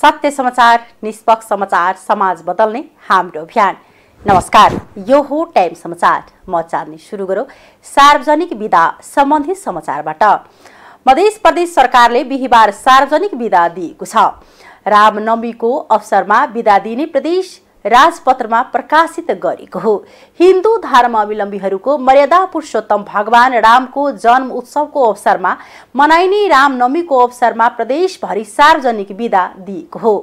सत्य समाचार निष्पक्ष समाचार समाज बदल्ने हाम्रो अभियान नमस्कार यो हो टाइम समाचार म चाँडै सुरु गरौँ सार्वजनिक विधा सम्बन्धी समाचारबाट मध्य प्रदेश सरकारले बिहिबार सार्वजनिक विदा दिएको छ रामनवमीको अवसरमा विदा दिने प्रदेश राजपत्रमा प्रकाशित गरेको हो हिन्दू धर्मावलम्बीहरूको मर्यादा पुरुषोत्तम भगवान रामको जन्म उत्सवको अवसरमा मनाइने रामनवमीको अवसरमा प्रदेशभरि सार्वजनिक विदा दिएको हो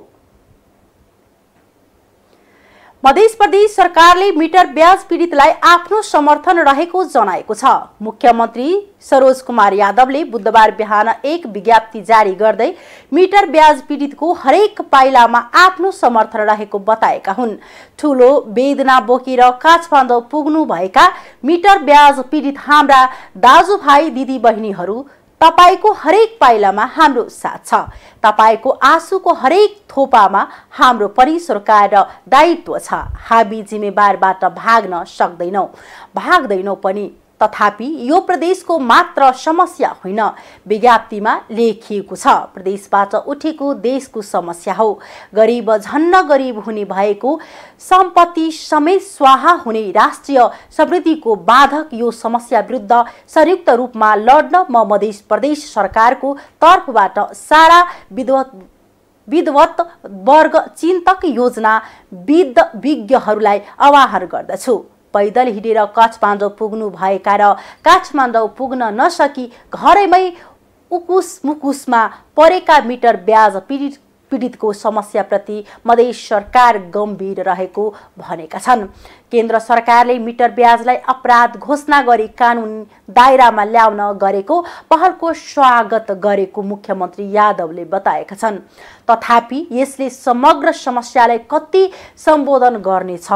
मध्य प्रदेश सरकारले मिटर ब्याज पीडितलाई आफ्नो समर्थन रहेको जनाएको छ मुख्यमन्त्री सरोज कुमार यादवले बुधबार बिहान एक विज्ञप्ति जारी गर्दै मिटर ब्याज पीडितको हरेक पाइलामा आफ्नो समर्थन रहेको बताएका हुन् ठूलो वेदना बोकेर काठमाडौँ भएका मिटर ब्याज पीडित हाम्रा दाजुभाइ दिदीबहिनीहरू तपाईँको हरेक पाइलामा हाम्रो साथ छ तपाईँको आँसुको हरेक थोपामा हाम्रो सरकार र दायित्व छ हामी जिम्मेवारबाट भाग्न सक्दैनौँ भाग्दैनौँ पनि तथापि यो प्रदेशको मात्र समस्या होइन विज्ञप्तिमा लेखिएको छ प्रदेशबाट उठेको देशको समस्या हो गरिब झन्न गरिब हुने भएको सम्पत्ति समेत स्वाहा हुने राष्ट्रिय समृद्धिको बाधक यो समस्या विरुद्ध संयुक्त रूपमा लड्न म मध्य प्रदेश सरकारको तर्फबाट सारा विद्वत विद्वत वर्ग चिन्तक योजना विज्ञहरूलाई आह्वान गर्दछु पैदल हिँडेर काठमाडौँ पुग्नु भएका र काठमाडौँ पुग्न नसकी घरैमै उकुस मुकुसमा परेका मिटर ब्याज पीडित पीडितको समस्याप्रति मधेस सरकार गम्भीर रहेको भनेका छन् केन्द्र सरकारले मिटर ब्याजलाई अपराध घोषणा गरी कानुन दायरामा ल्याउन गरेको पहलको स्वागत गरेको मुख्यमन्त्री यादवले बताएका छन् तथापि यसले समग्र समस्यालाई कति सम्बोधन गर्नेछ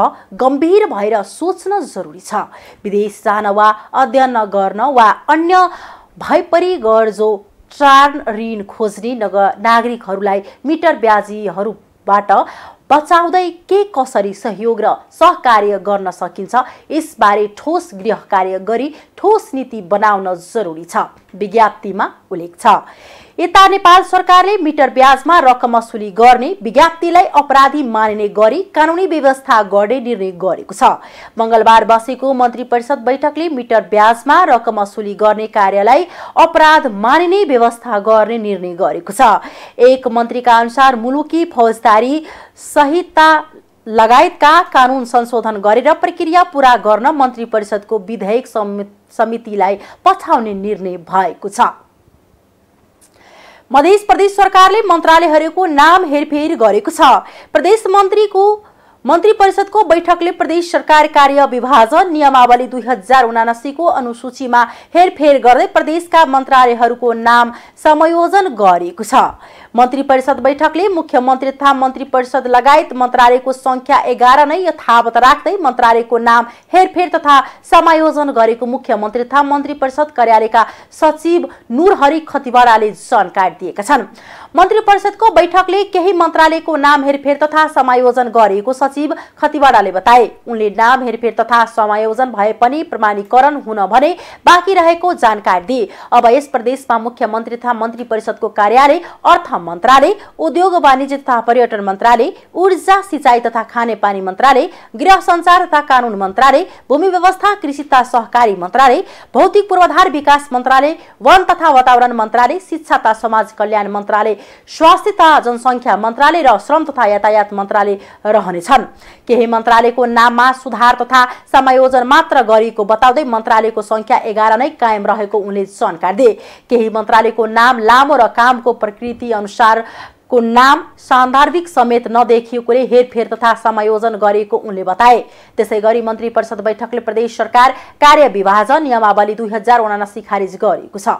गम्भीर भएर सोच्न जरुरी छ विदेश जान वा अध्ययन गर्न वा अन्य भएपरि गर्जो टर्न ऋण खोज्ने नग नागरिकहरूलाई मिटर ब्याजीहरूबाट बचाउँदै के कसरी सहयोग र सहकार्य गर्न सकिन्छ यसबारे ठोस गृह कार्य गरी ठोस नीति बनाउन जरुरी छ विज्ञप्तिमा उल्लेख छ यता नेपाल सरकारले मिटर ब्याजमा रकम असुली गर्ने विज्ञप्तिलाई अपराधी मानिने गरी कानुनी व्यवस्था गर्ने निर्णय गरेको छ मंगलबार बसेको मन्त्री परिषद बैठकले मिटर ब्याजमा रकम असुली गर्ने कार्यलाई अपराध मानिने व्यवस्था गर्ने निर्णय गरेको छ एक मन्त्रीका अनुसार मुलुकी फौजदारी सहितता लगायतका कानुन संशोधन गरेर प्रक्रिया पूरा गर्न मन्त्री परिषदको विधेयक समितिलाई पठाउने निर्णय भएको छ मध्य प्रदेश सरकारले मन्त्रालयहरूको नाम हेरफेर गरेको छ प्रदेश मन्त्रीको मन्त्री परिषदको बैठकले प्रदेश सरकार कार्य विभाजन नियमावली दुई हजार उनासीको अनुसूचीमा हेरफेर गर्दै प्रदेशका मन्त्रालयहरूको नाम समायोजन गरेको छ मन्त्री परिषद बैठकले मुख्यमन्त्री तथा मन्त्री परिषद लगायत मन्त्रालयको संख्या एघार नै यथावत राख्दै मन्त्रालयको नाम हेरफेर तथा समायोजन गरेको मुख्यमन्त्री तथा मन्त्री परिषद कार्यालयका सचिव नुरहरि खतिवडाले जानकारी दिएका छन् मन्त्री परिषदको बैठकले केही मन्त्रालयको नाम हेरफेर तथा समायोजन गरेको सचिव खतिवडाले बताए उनले नाम हेरफेर तथा समायोजन भए पनि प्रमाणीकरण हुन भने बाँकी रहेको जानकारी दिए अब यस प्रदेशमा मुख्यमन्त्री तथा मन्त्री परिषदको कार्यालय अर्थ मन्त्रालय उद्योग वाणिज्य तथा पर्यटन मन्त्रालय ऊर्जा सिँचाइ तथा खानेपानी मन्त्रालय गृह संचार तथा कानून मन्त्रालय भूमि व्यवस्था कृषि तथा सहकारी मन्त्रालय भौतिक पूर्वाधार विकास मन्त्रालय वन तथा वातावरण मन्त्रालय शिक्षा तथा समाज कल्याण मन्त्रालय स्वास्थ्य तथा जनसङ्ख्या मन्त्रालय र श्रम तथा यातायात मन्त्रालय रहनेछन् केही मन्त्रालयको नाममा सुधार तथा समायोजन मात्र गरिएको बताउँदै मन्त्रालयको सङ्ख्या एघार नै कायम रहेको उनले जानकारी दिए केही मन्त्रालयको नाम लामो र कामको प्रकृति को नाम सान्दर्भिक समेत नदेखिएकोले हेरफेर तथा समायोजन गरेको उनले बताए त्यसै गरी मन्त्री परिषद बैठकले प्रदेश सरकार कार्य विभाजन नियमावली दुई हजार उनासी खारिज गरेको छ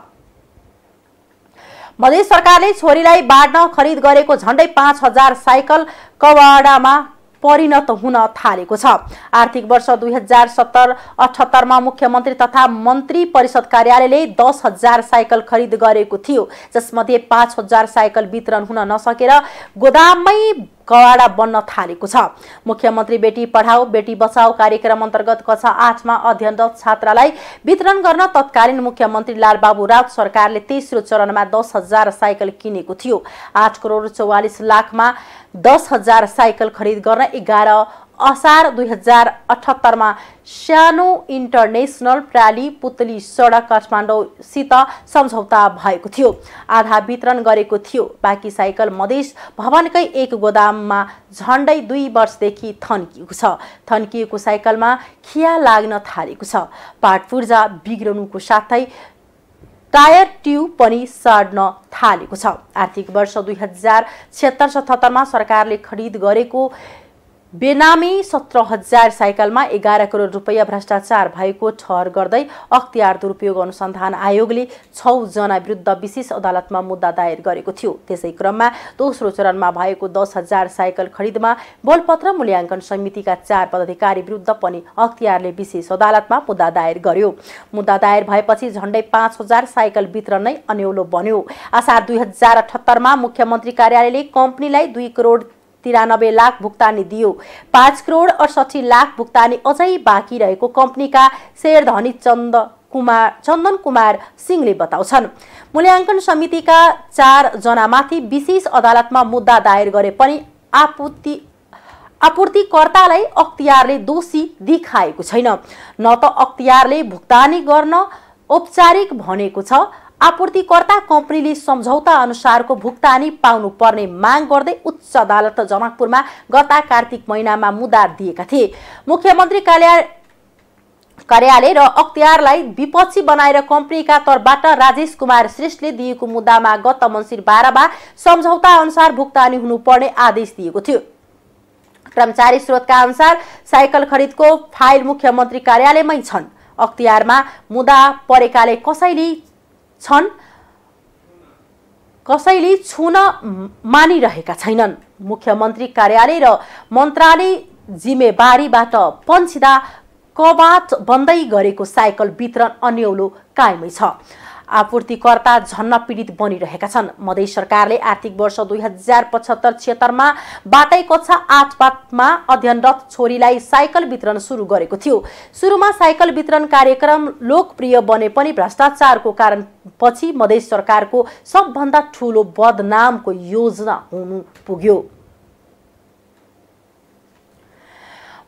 मधेस सरकारले छोरीलाई बाँड्न खरिद गरेको झण्डै पाँच हजार साइकल कवाडामा परिणत हुन थालेको छ आर्थिक वर्ष दुई हजार सत्तर अठहत्तरमा मुख्यमन्त्री तथा मन्त्री परिषद कार्यालयले दस हजार साइकल खरिद गरेको थियो जसमध्ये पाँच हजार साइकल वितरण हुन नसकेर गोदाममै कवाडा बन्न थालेको छ मुख्यमन्त्री बेटी पढाऊ बेटी बचाऊ कार्यक्रम अन्तर्गत कक्षा आठमा अध्ययनरत छात्रालाई वितरण गर्न तत्कालीन मुख्यमन्त्री लालबाबु रावत सरकारले तेस्रो चरणमा दस हजार साइकल किनेको थियो आठ करोड चौवालिस लाखमा दस हजार साइकल खरिद गर्न एघार असार दुई हजार अठहत्तरमा सानो इन्टरनेसनल प्राली पुतली सडक काठमाडौँसित सम्झौता भएको थियो आधा वितरण गरेको थियो बाँकी साइकल मधेस भवनकै एक गोदाममा झन्डै दुई वर्षदेखि थन्किएको छ थन्किएको साइकलमा खिया लाग्न थालेको छ पाठ पूर्जा बिग्रनुको साथै टायर ट्युब पनि साड्न थालेको छ आर्थिक वर्ष दुई हजार छत्तर सतहत्तरमा सरकारले खरिद गरेको बेनामी सत्र हजार साइकलमा एघार करोड रुपियाँ भ्रष्टाचार भएको ठहर गर्दै अख्तियार दुरुपयोग अनुसन्धान आयोगले छजना विरुद्ध विशेष अदालतमा मुद्दा दायर गरेको थियो त्यसै क्रममा दोस्रो चरणमा भएको दस हजार साइकल खरिदमा बोलपत्र मूल्याङ्कन समितिका चार पदाधिकारी विरुद्ध पनि अख्तियारले विशेष अदालतमा मुद्दा दायर गर्यो मुद्दा दायर भएपछि झन्डै पाँच हजार साइकल वितरण नै अन्यौलो बन्यो असार दुई हजार अठहत्तरमा मुख्यमन्त्री कार्यालयले कम्पनीलाई दुई करोड तिरानब्बे लाख भुक्तानी दियो पाँच करोड अडसठी लाख भुक्तानी अझै बाँकी रहेको कम्पनीका सेयर चन्द कुमार चन्दन कुमार सिंहले बताउँछन् मूल्याङ्कन समितिका चार जनामाथि विशेष अदालतमा मुद्दा दायर गरे पनि आपूर्ति आपूर्तिकर्तालाई अख्तियारले दोषी देखाएको छैन न त अख्तियारले भुक्तानी गर्न औपचारिक भनेको छ आपूर्तिकर्ता कम्पनीले सम्झौता अनुसारको भुक्तानी पाउनुपर्ने माग गर्दै उच्च अदालत जनकपुरमा गत कार्तिक महिनामा मुद्दा दिएका थिए मुख्यमन्त्री कार्यालय कार्यालय र अख्तियारलाई विपक्षी बनाएर कम्पनीका तर्फबाट राजेश कुमार श्रेष्ठले दिएको मुद्दामा गत मन्सिर बाह्रमा सम्झौता अनुसार भुक्तानी हुनुपर्ने आदेश दिएको थियो कर्मचारी स्रोतका अनुसार साइकल खरिदको फाइल मुख्यमन्त्री कार्यालयमै छन् अख्तियारमा मुद्दा परेकाले कसैले छन् कसैले छुन मानिरहेका छैनन् मुख्यमन्त्री कार्यालय र मन्त्रालय जिम्मेवारीबाट पन्सिदा कवाट बन्दै गरेको साइकल वितरण अन्यौलो कायमै छ आपूर्तिकर्ता झन्न पीडित बनिरहेका छन् मधेस सरकारले आर्थिक वर्ष दुई हजार पचहत्तर छिहत्तरमा बाटै कक्षा आठ पाठमा अध्ययनरत छोरीलाई साइकल वितरण सुरु गरेको थियो सुरुमा साइकल वितरण कार्यक्रम लोकप्रिय बने पनि भ्रष्टाचारको कारण पछि मधेस सरकारको सबभन्दा ठुलो बदनामको योजना हुनु पुग्यो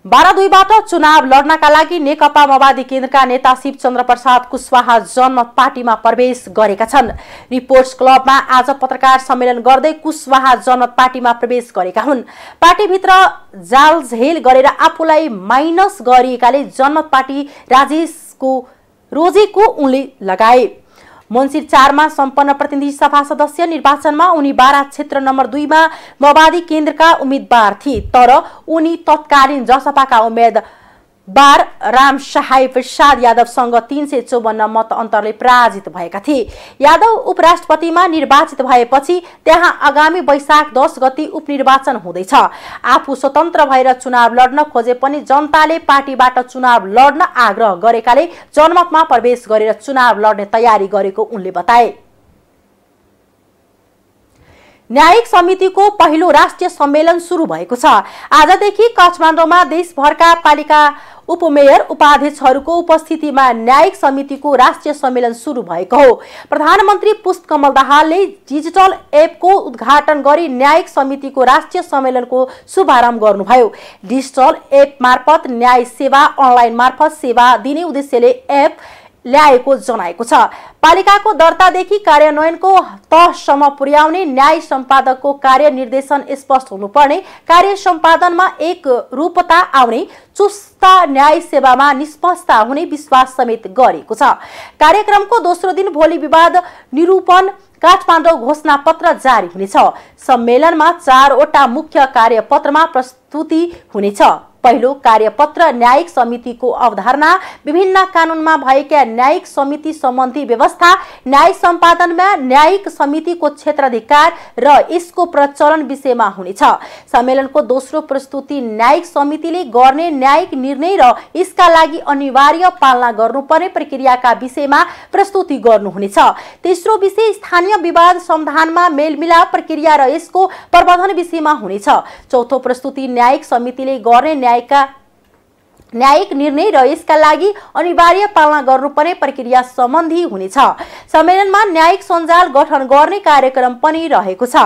बारादुईबाट दुईबाट चुनाव लड्नका लागि नेकपा माओवादी केन्द्रका नेता शिवचन्द्र प्रसाद कुशवाहा जन्म पार्टीमा प्रवेश गरेका छन् रिपोर्ट्स क्लबमा आज पत्रकार सम्मेलन गर्दै कुशवाहा जनमत पार्टीमा प्रवेश गरेका हुन् पार्टीभित्र जालझेल गरेर आफूलाई माइनस गरिएकाले जनमत पार्टी राजेशको रोजेको उनले लगाए मन्सिर चारमा सम्पन्न प्रतिनिधि सभा सदस्य निर्वाचनमा उनी बारा क्षेत्र नम्बर दुईमा माओवादी केन्द्रका उम्मेद्वार थिए तर उनी तत्कालीन जसपाका उम्मेद्वार बार राम सहाय प्रसाद यादवसँग तीन सय चौवन्न मत अन्तरले पराजित भएका थिए यादव उपराष्ट्रपतिमा निर्वाचित भएपछि त्यहाँ आगामी वैशाख दस गति उपनिर्वाचन हुँदैछ आफू स्वतन्त्र भएर चुनाव लड्न खोजे पनि जनताले पार्टीबाट चुनाव लड्न आग्रह गरेकाले जनमतमा प्रवेश गरेर चुनाव लड्ने तयारी गरेको उनले बताए न्यायिक समितिको पहिलो राष्ट्रिय सम्मेलन सुरु भएको छ आजदेखि काठमाडौँमा देशभरका पालिका उपमेयर उपाध्यक्षहरूको उपस्थितिमा न्यायिक समितिको राष्ट्रिय सम्मेलन सुरु भएको हो प्रधानमन्त्री पुष्पकमल दाहालले डिजिटल एपको उद्घाटन गरी न्यायिक समितिको राष्ट्रिय सम्मेलनको शुभारम्भ गर्नुभयो डिजिटल एप मार्फत न्याय सेवा अनलाइन मार्फत सेवा दिने उद्देश्यले एप ल्याएको जनाएको छ पालिकाको दर्तादेखि कार्यान्वयनको तहसम्म पुर्याउने न्याय सम्पादकको कार्य निर्देशन स्पष्ट हुनुपर्ने कार्य सम्पादनमा एक रूपता आउने चुस्ता न्याय सेवामा निष्पक्षता हुने विश्वास समेत गरेको छ कार्यक्रमको दोस्रो दिन भोलि विवाद निरूपण काठमाडौँ घोषणा पत्र जारी हुनेछ सम्मेलनमा चारवटा मुख्य कार्यपत्रमा प्रस्तुति हुनेछ पहिलो कार्यपत्र न्यायिक समितिको अवधारणा विभिन्न कानूनमा भएका न्यायिक समिति सम्बन्धी व्यवस्था न्याय सम्पादनमा न्यायिक समितिको क्षेत्राधिकार र यसको प्रचलन विषयमा हुनेछ सम्मेलनको दोस्रो प्रस्तुति न्यायिक समितिले गर्ने न्यायिक निर्णय र यसका लागि अनिवार्य पालना गर्नुपर्ने प्रक्रियाका विषयमा प्रस्तुति गर्नुहुनेछ तेस्रो विषय स्थानीय विवाद समाधानमा मेलमिलाप प्रक्रिया र यसको प्रबन्धन विषयमा हुनेछ चौथो प्रस्तुति न्यायिक समितिले गर्ने न्यायका न्यायिक निर्णय र यसका लागि अनिवार्य पालना गर्नुपर्ने प्रक्रिया सम्बन्धी हुनेछ सम्मेलनमा न्यायिक सञ्जाल गठन गर्ने कार्यक्रम पनि रहेको छ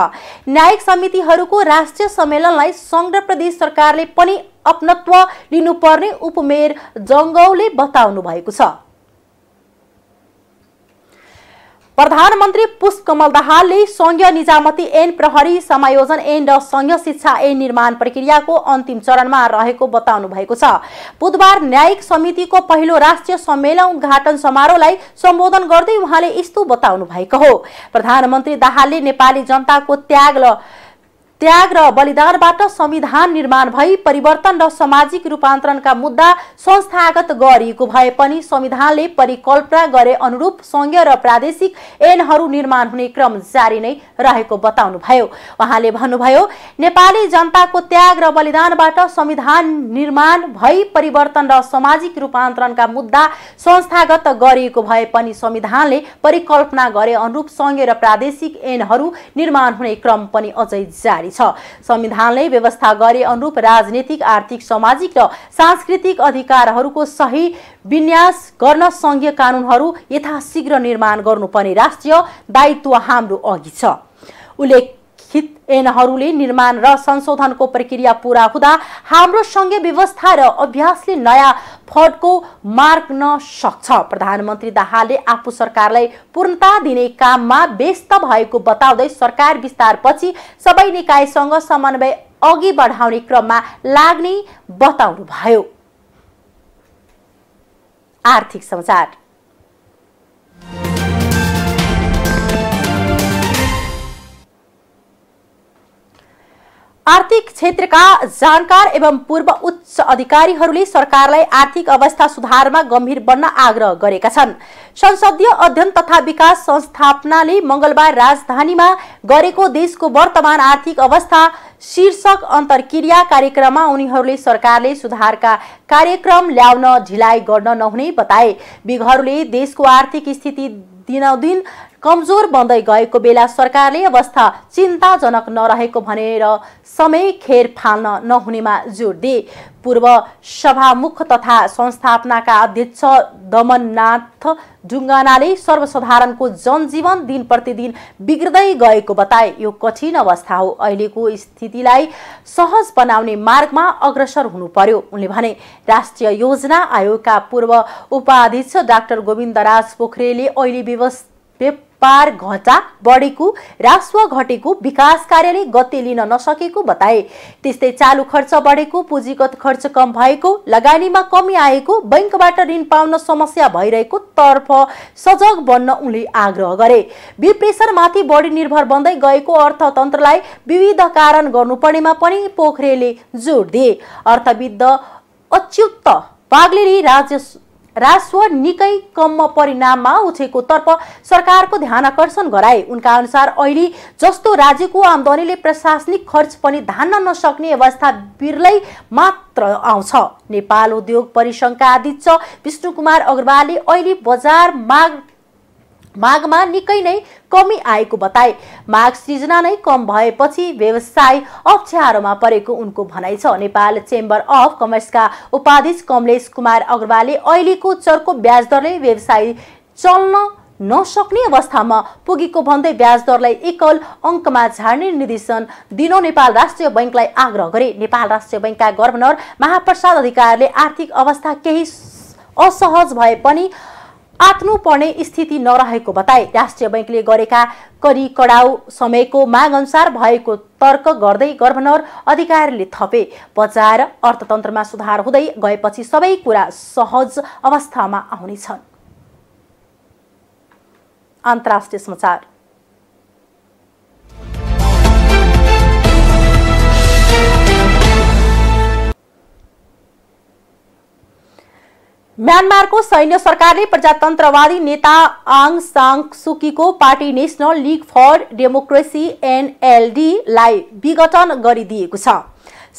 न्यायिक समितिहरूको राष्ट्रिय सम्मेलनलाई सङ्घ प्रदेश सरकारले पनि अपनत्व लिनुपर्ने उपमेयर जङ्गौले बताउनु भएको छ प्रधानमन्त्री पुष्प कमल दाहालले सङ्घीय निजामती ऐन प्रहरी समायोजन ऐन र सङ्घीय शिक्षा ऐन निर्माण प्रक्रियाको अन्तिम चरणमा रहेको बताउनु भएको छ बुधबार न्यायिक समितिको पहिलो राष्ट्रिय सम्मेलन उद्घाटन समारोहलाई सम्बोधन गर्दै उहाँले यस्तो बताउनु भएको हो प्रधानमन्त्री दाहालले नेपाली जनताको त्याग र त्याग र बलिदानबाट संविधान निर्माण भई परिवर्तन र सामाजिक रूपान्तरणका मुद्दा संस्थागत गरिएको भए पनि संविधानले परिकल्पना गरे अनुरूप संघीय र प्रादेशिक ऐनहरू निर्माण हुने क्रम जारी नै रहेको बताउनुभयो उहाँले भन्नुभयो नेपाली जनताको त्याग र बलिदानबाट संविधान निर्माण भई परिवर्तन र सामाजिक रूपान्तरणका मुद्दा संस्थागत गरिएको भए पनि संविधानले परिकल्पना गरे अनुरूप संघीय र प्रादेशिक ऐनहरू निर्माण हुने क्रम पनि अझै जारी जारी छ संविधानले व्यवस्था गरे अनुरूप राजनीतिक आर्थिक सामाजिक र सांस्कृतिक अधिकारहरूको सही विन्यास गर्न सङ्घीय कानुनहरू यथाशीघ्र निर्माण गर्नुपर्ने राष्ट्रिय दायित्व हाम्रो अघि छ उल्लेख ऐनहरूले निर्माण र संशोधनको प्रक्रिया पूरा हुँदा हाम्रो सङ्घीय व्यवस्था र अभ्यासले नयाँ फडको मार्ग सक्छ प्रधानमन्त्री दाहालले आफू सरकारलाई पूर्णता दिने काममा व्यस्त भएको बताउँदै सरकार विस्तारपछि सबै निकायसँग समन्वय अघि बढाउने क्रममा लाग्ने बताउनुभयो आर्थिक समाचार आर्थिक क्षेत्रका जानकार एवं पूर्व उच्च अधिकारीहरूले सरकारलाई आर्थिक अवस्था सुधारमा गम्भीर बन्न आग्रह गरेका छन् संसदीय अध्ययन तथा विकास संस्थापनाले मंगलबार राजधानीमा गरेको देशको वर्तमान आर्थिक अवस्था शीर्षक अन्तर्क्रिया कार्यक्रममा उनीहरूले सरकारले सुधारका कार्यक्रम ल्याउन ढिलाइ गर्न नहुने बताए विघहरूले देशको आर्थिक स्थिति दिनौदिन कमजोर बन्दै गएको बेला सरकारले अवस्था चिन्ताजनक नरहेको भनेर समय खेर फाल्न नहुनेमा जोड दिए पूर्व सभामुख तथा संस्थापनाका अध्यक्ष दमननाथ ढुङ्गानाले सर्वसाधारणको जनजीवन दिन प्रतिदिन बिग्रदै गएको बताए यो कठिन अवस्था हो अहिलेको स्थितिलाई सहज बनाउने मार्गमा अग्रसर हुनु पर्यो उनले भने राष्ट्रिय योजना आयोगका पूर्व उपाध्यक्ष डाक्टर गोविन्दराज पोखरेलले अहिले व्यवस्था पार घटा बढेको राजस्व घटेको विकास कार्यले गति लिन नसकेको बताए त्यस्तै चालु खर्च बढेको पुँजीगत खर्च कम भएको लगानीमा कमी आएको बैङ्कबाट ऋण पाउन समस्या भइरहेको तर्फ सजग बन्न उनले आग्रह गरे विप्रेसरमाथि बढी निर्भर बन्दै गएको अर्थतन्त्रलाई विविध कारण गर्नुपर्नेमा पनि पोखरेले जोड दिए अर्थविद्ध अच्युत बाग्लेले राज्य राजस्व निकै कम परिणाममा उठेको तर्फ सरकारको ध्यान आकर्षण गराए उनका अनुसार अहिले जस्तो राज्यको आम्दानीले प्रशासनिक खर्च पनि धान्न नसक्ने अवस्था बिरलै मात्र आउँछ नेपाल उद्योग परिसङ्घका अध्यक्ष विष्णु कुमार अग्रवालले अहिले बजार माग मागमा निकै नै कमी आएको बताए माग सृजना नै कम भएपछि व्यवसाय अप्ठ्यारोमा परेको उनको भनाइ छ नेपाल चेम्बर अफ कमर्सका उपाध्यक्ष कमलेश कुमार अग्रवालले अहिलेको चर्को ब्याजदरले दरले व्यवसाय चल्न नसक्ने अवस्थामा पुगेको भन्दै ब्याजदरलाई एकल अङ्कमा झार्ने निर्देशन दिन नेपाल राष्ट्रिय बैङ्कलाई आग्रह गरे नेपाल राष्ट्रिय बैङ्कका गभर्नर महाप्रसाद अधिकारले आर्थिक अवस्था केही असहज भए पनि आत्नु पर्ने स्थिति नरहेको बताए राष्ट्रिय बैङ्कले गरेका करी कडाउ समयको माग अनुसार भएको तर्क गर्दै गभर्नर अधिकारीले थपे बजार अर्थतन्त्रमा सुधार हुँदै गएपछि सबै कुरा सहज अवस्थामा आउनेछन् म्यानमारको सैन्य सरकारले प्रजातन्त्रवादी नेता आङ साङ सुकीको party National League for Democracy एनएलडीलाई विघटन गरिदिएको छ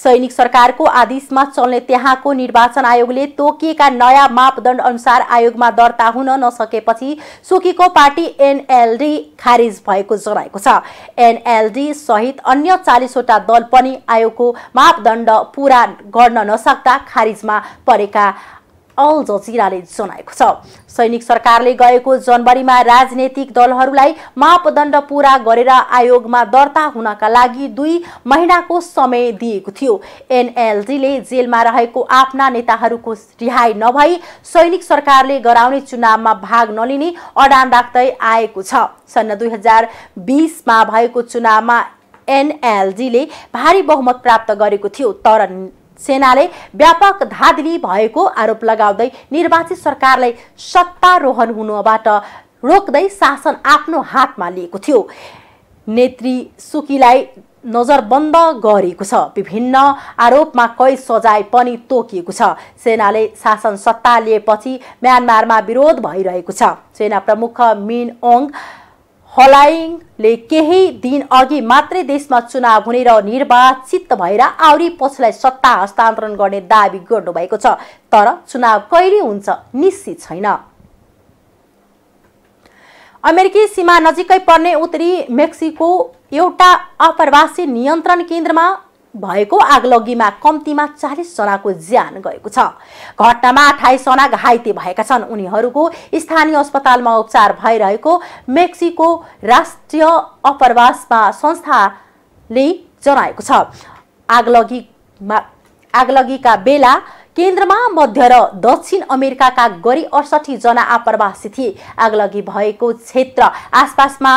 सैनिक सरकारको आदेशमा चल्ने त्यहाँको निर्वाचन आयोगले तोकिएका नयाँ मापदण्ड अनुसार आयोगमा दर्ता हुन नसकेपछि सुकीको पार्टी एनएलडी खारिज भएको जनाएको छ एनएलडी सहित अन्य चालिसवटा दल पनि आयोगको मापदण्ड पुरा गर्न नसक्दा खारिजमा परेका अल जजिराले जनाएको छ सैनिक सरकारले गएको जनवरीमा राजनैतिक दलहरूलाई मापदण्ड पूरा गरेर आयोगमा दर्ता हुनका लागि दुई महिनाको समय दिएको थियो एनएलजीले जेलमा रहेको आफ्ना नेताहरूको रिहाई नभई सैनिक सरकारले गराउने चुनावमा भाग नलिने अडान राख्दै आएको छ सन् दुई हजार बिसमा भएको चुनावमा एनएलजीले भारी बहुमत प्राप्त गरेको थियो तर सेनाले व्यापक धाँधली भएको आरोप लगाउँदै निर्वाचित सरकारलाई सत्तारोहण हुनबाट रोक्दै शासन आफ्नो हातमा लिएको थियो नेत्री सुकीलाई नजरबन्द गरिएको छ विभिन्न आरोपमा कैद सजाय पनि तोकिएको छ सेनाले शासन सत्ता लिएपछि म्यानमारमा विरोध भइरहेको छ सेना प्रमुख मिन ओङ फलाइङले केही दिन अघि मात्रै देशमा चुनाव हुने र निर्वाचित भएर आउरी पछिलाई सत्ता हस्तान्तरण गर्ने दावी गर्नुभएको छ तर चुनाव कहिले हुन्छ निश्चित छैन अमेरिकी सीमा नजिकै पर्ने उत्तरी मेक्सिको एउटा आप्रवासी नियन्त्रण केन्द्रमा भएको आगलगीमा कम्तीमा चालिसजनाको ज्यान गएको छ घटनामा अठाइसजना घाइते भएका छन् उनीहरूको स्थानीय अस्पतालमा उपचार भइरहेको मेक्सिको राष्ट्रिय अपरवासमा संस्थाले जनाएको छ आगलगीमा आगलगीका बेला केन्द्रमा मध्य र दक्षिण अमेरिकाका गरी अडसठी जना आप्रवासी थिए आगलगी भएको क्षेत्र आसपासमा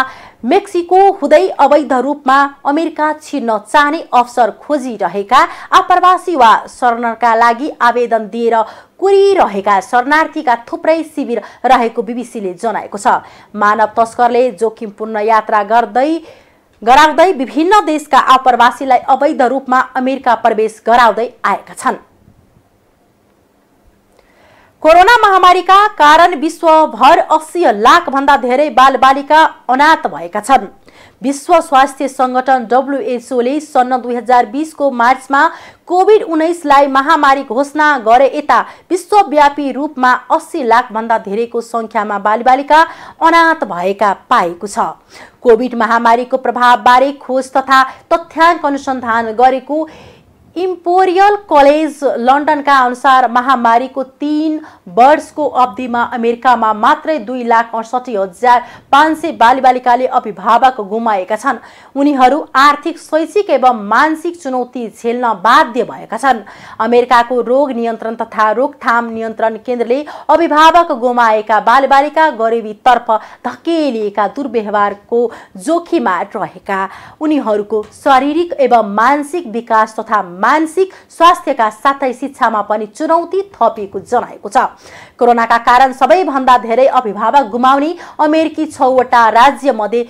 मेक्सिको हुँदै अवैध रूपमा अमेरिका छिर्न चाहने अवसर खोजिरहेका आप्रवासी वा शरणका लागि आवेदन दिएर कुरिरहेका शरणार्थीका थुप्रै शिविर रहेको बिबिसीले जनाएको छ मानव तस्करले जोखिमपूर्ण यात्रा गर्दै गराउँदै विभिन्न देशका आप्रवासीलाई अवैध रूपमा अमेरिका प्रवेश गराउँदै आएका छन् कोरोना महामारीका कारण विश्वभर अस्सी लाख भन्दा धेरै बालबालिका अनाथ भएका छन् विश्व स्वास्थ्य सङ्गठन डब्लुएचओले सन् दुई हजार बिसको मार्चमा कोभिड उन्नाइसलाई महामारी घोषणा गरे यता विश्वव्यापी रूपमा अस्सी लाखभन्दा धेरैको सङ्ख्यामा बालबालिका अनाथ भएका पाएको छ कोभिड महामारीको प्रभावबारे खोज तथा तथ्याङ्क अनुसन्धान गरेको इम्पोरियल कलेज लन्डनका अनुसार महामारीको तिन वर्षको अवधिमा अमेरिकामा मात्रै दुई लाख अडसठी हजार पाँच सय बालिबालिकाले अभिभावक गुमाएका छन् उनीहरू आर्थिक शैक्षिक एवं मानसिक चुनौती झेल्न बाध्य भएका छन् अमेरिकाको रोग नियन्त्रण तथा रोकथाम नियन्त्रण केन्द्रले अभिभावक गुमाएका बालबालिका गरिबीतर्फ धकेलिएका दुर्व्यवहारको जोखिममा रहेका उनीहरूको शारीरिक एवं मानसिक विकास तथा मानसिक स्वास्थ्यका साथै शिक्षामा पनि चुनौती थपिएको जनाएको छ कोरोनाका कारण सबैभन्दा धेरै अभिभावक गुमाउने अमेरिकी छवटा राज्यमध्ये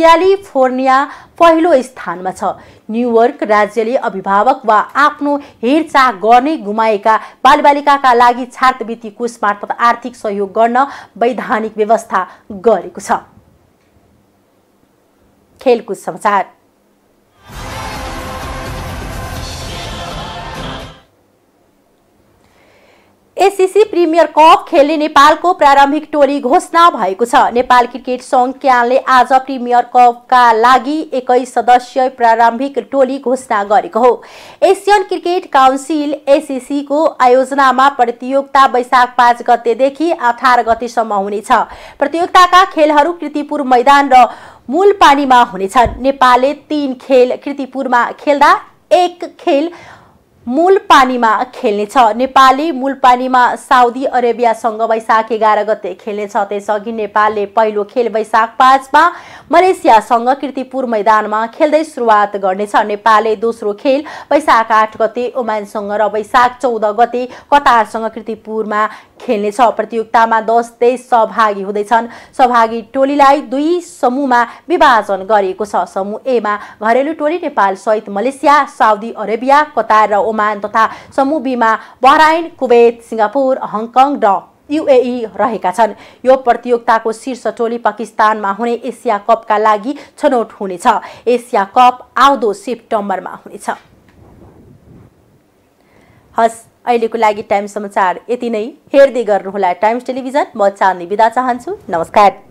क्यालिफोर्निया पहिलो स्थानमा छ न्युयोर्क राज्यले अभिभावक वा आफ्नो हेरचाह गर्ने गुमाएका बालबालिकाका लागि छात्रवृत्ति कोष मार्फत आर्थिक सहयोग गर्न वैधानिक व्यवस्था गरेको छ खेलकुद समाचार एसिसी प्रिमियर कप खेल्ने नेपालको प्रारम्भिक टोली घोषणा भएको छ नेपाल क्रिकेट सङ्घ क्यानले आज प्रिमियर कपका लागि एकै सदस्य प्रारम्भिक टोली घोषणा गरेको हो एसियन क्रिकेट काउन्सिल एसिसीको आयोजनामा प्रतियोगिता वैशाख पाँच गतेदेखि अठार गतेसम्म हुनेछ प्रतियोगिताका खेलहरू कृतिपुर मैदान र मूलपानीमा पानीमा हुनेछन् नेपालले तीन खेल कृतिपुरमा खेल्दा एक खेल मूल पानीमा खेल्नेछ नेपाली मूल पानीमा साउदी अरेबियासँग वैशाख एघार गते खेल्नेछ त्यसअघि नेपालले पहिलो खेल वैशाख पाँचमा मलेसियासँग किर्तिपुर मैदानमा खेल्दै सुरुवात गर्नेछ नेपालले दोस्रो खेल वैशाख आठ गते ओमानसँग र वैशाख चौध गते कतारसँग किर्तिपुरमा खेल्नेछ प्रतियोगितामा दस देश सहभागी हुँदैछन् सहभागी टोलीलाई दुई समूहमा विभाजन गरिएको छ समूह एमा घरेलु टोली नेपाल सहित मलेसिया साउदी अरेबिया कतार र ओमान तथा समूह बीमा Bahrain Kuwait Singapore Hong Kong UAE युएई रहेका छन् यो प्रतियोगिताको शीर्ष टोली पाकिस्तानमा हुने एसिया कपका लागि छनौट हुनेछ एसिया कप आउँदो सेप्टेम्बरमा हुनेछ हस् अहिलेको लागि टाइम समाचार यति नै हेर्दै गर्नुहोला टाइम्स टेलिभिजन म चाँदी बिदा चाहन्छु नमस्कार